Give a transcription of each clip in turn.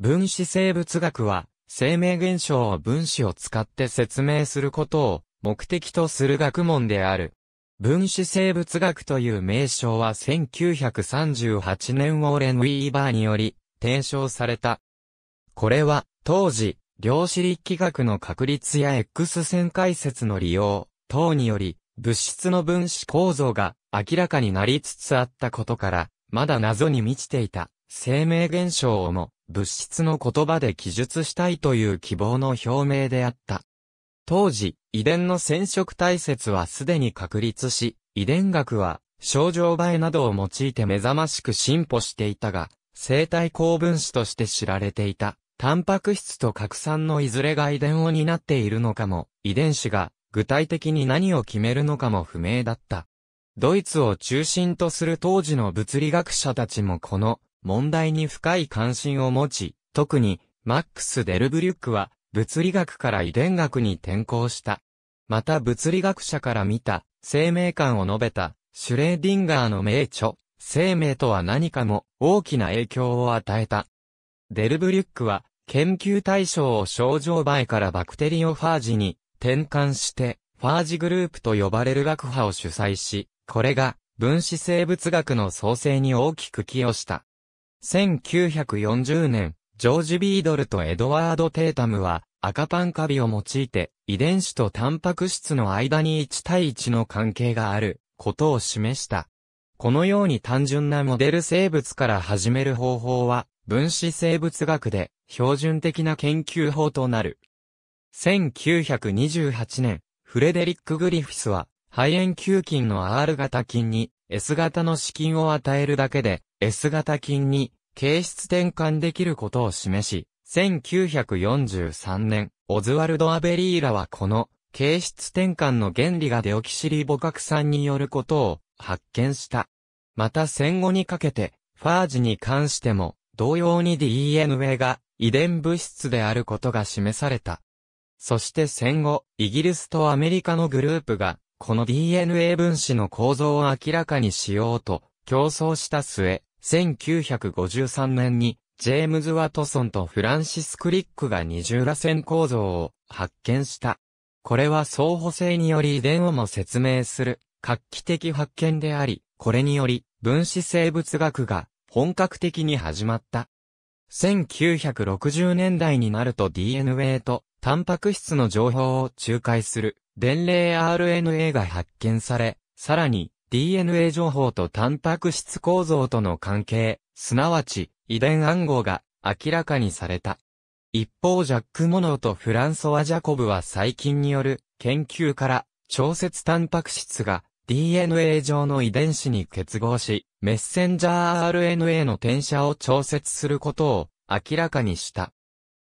分子生物学は、生命現象を分子を使って説明することを目的とする学問である。分子生物学という名称は1938年ウォーレン・ウィーバーにより提唱された。これは、当時、量子力学の確率や X 線解説の利用等により、物質の分子構造が明らかになりつつあったことから、まだ謎に満ちていた生命現象をも物質の言葉で記述したいという希望の表明であった。当時、遺伝の染色体説はすでに確立し、遺伝学は症状映えなどを用いて目覚ましく進歩していたが、生体高分子として知られていた、タンパク質と核酸のいずれが遺伝を担っているのかも、遺伝子が具体的に何を決めるのかも不明だった。ドイツを中心とする当時の物理学者たちもこの問題に深い関心を持ち、特に、マックス・デルブリュックは、物理学から遺伝学に転向した。また物理学者から見た、生命観を述べた、シュレーディンガーの名著、生命とは何かも、大きな影響を与えた。デルブリュックは、研究対象を症状前からバクテリオファージに転換して、ファージグループと呼ばれる学派を主催し、これが分子生物学の創生に大きく寄与した。1940年、ジョージ・ビードルとエドワード・テータムは、赤パンカビを用いて、遺伝子とタンパク質の間に1対1の関係がある、ことを示した。このように単純なモデル生物から始める方法は、分子生物学で、標準的な研究法となる。1928年、フレデリック・グリフィスは、肺炎球菌の R 型菌に S 型の子菌を与えるだけで、S 型菌に形質転換できることを示し、1943年、オズワルド・アベリーラはこの形質転換の原理がデオキシリボ核酸によることを発見した。また戦後にかけて、ファージに関しても、同様に DNA が遺伝物質であることが示された。そして戦後、イギリスとアメリカのグループが、この DNA 分子の構造を明らかにしようと、競争した末、1953年に、ジェームズ・ワトソンとフランシス・クリックが二重螺旋構造を発見した。これは相補性により遺伝をも説明する画期的発見であり、これにより分子生物学が本格的に始まった。1960年代になると DNA とタンパク質の情報を仲介する伝令 RNA が発見され、さらに DNA 情報とタンパク質構造との関係、すなわち遺伝暗号が明らかにされた。一方ジャック・モノーとフランソワ・ジャコブは最近による研究から調節タンパク質が DNA 上の遺伝子に結合し、メッセンジャー RNA の転写を調節することを明らかにした。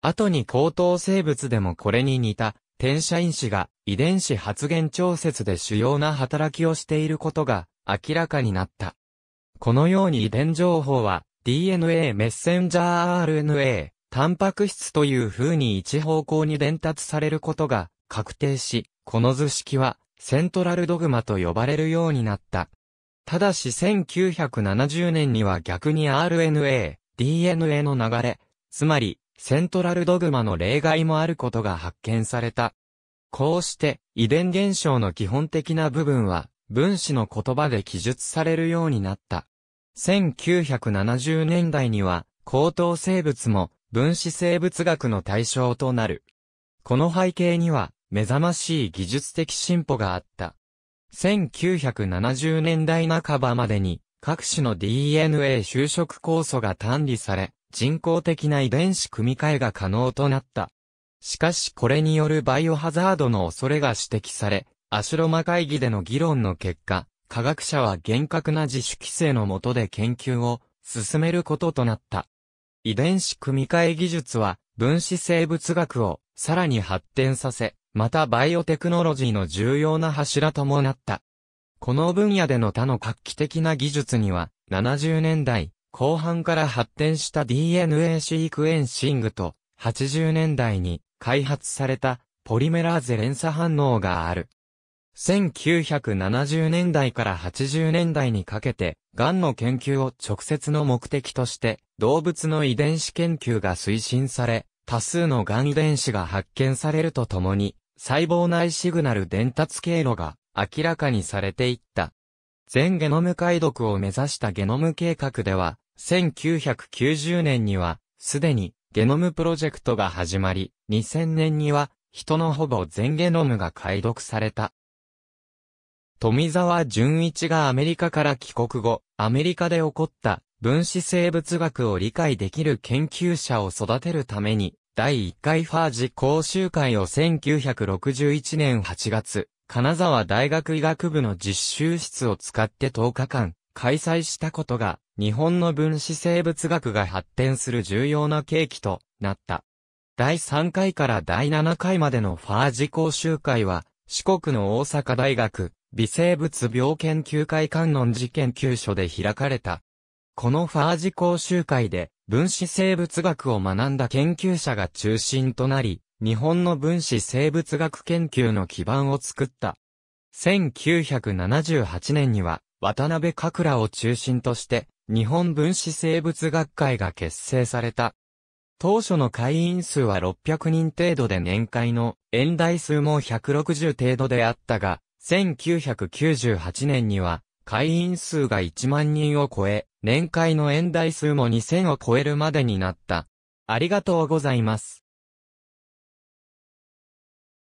後に高等生物でもこれに似た転写因子が遺伝子発現調節で主要な働きをしていることが明らかになった。このように遺伝情報は DNA メッセンジャー RNA、タンパク質という風に一方向に伝達されることが確定し、この図式はセントラルドグマと呼ばれるようになった。ただし1970年には逆に RNA、DNA の流れ、つまりセントラルドグマの例外もあることが発見された。こうして、遺伝現象の基本的な部分は、分子の言葉で記述されるようになった。1970年代には、高等生物も分子生物学の対象となる。この背景には、目覚ましい技術的進歩があった。1970年代半ばまでに、各種の DNA 就職酵素が単理され、人工的な遺伝子組み換えが可能となった。しかしこれによるバイオハザードの恐れが指摘され、アシュロマ会議での議論の結果、科学者は厳格な自主規制の下で研究を進めることとなった。遺伝子組み換え技術は分子生物学をさらに発展させ、またバイオテクノロジーの重要な柱ともなった。この分野での他の画期的な技術には、70年代、後半から発展した DNA シークエンシングと、80年代に開発されたポリメラーゼ連鎖反応がある。1970年代から80年代にかけて、ンの研究を直接の目的として、動物の遺伝子研究が推進され、多数のン遺伝子が発見されるとともに、細胞内シグナル伝達経路が明らかにされていった。全ゲノム解読を目指したゲノム計画では、1990年には、すでにゲノムプロジェクトが始まり、2000年には、人のほぼ全ゲノムが解読された。富沢淳一がアメリカから帰国後、アメリカで起こった分子生物学を理解できる研究者を育てるために、第1回ファージ講習会を1961年8月、金沢大学医学部の実習室を使って10日間開催したことが日本の分子生物学が発展する重要な契機となった。第3回から第7回までのファージ講習会は、四国の大阪大学、微生物病研究会観音寺研究所で開かれた。このファージ講習会で、分子生物学を学んだ研究者が中心となり、日本の分子生物学研究の基盤を作った。1978年には、渡辺かくらを中心として、日本分子生物学会が結成された。当初の会員数は600人程度で年会の演題数も160程度であったが、1998年には会員数が1万人を超え、年会の演題数も2000を超えるまでになった。ありがとうございます。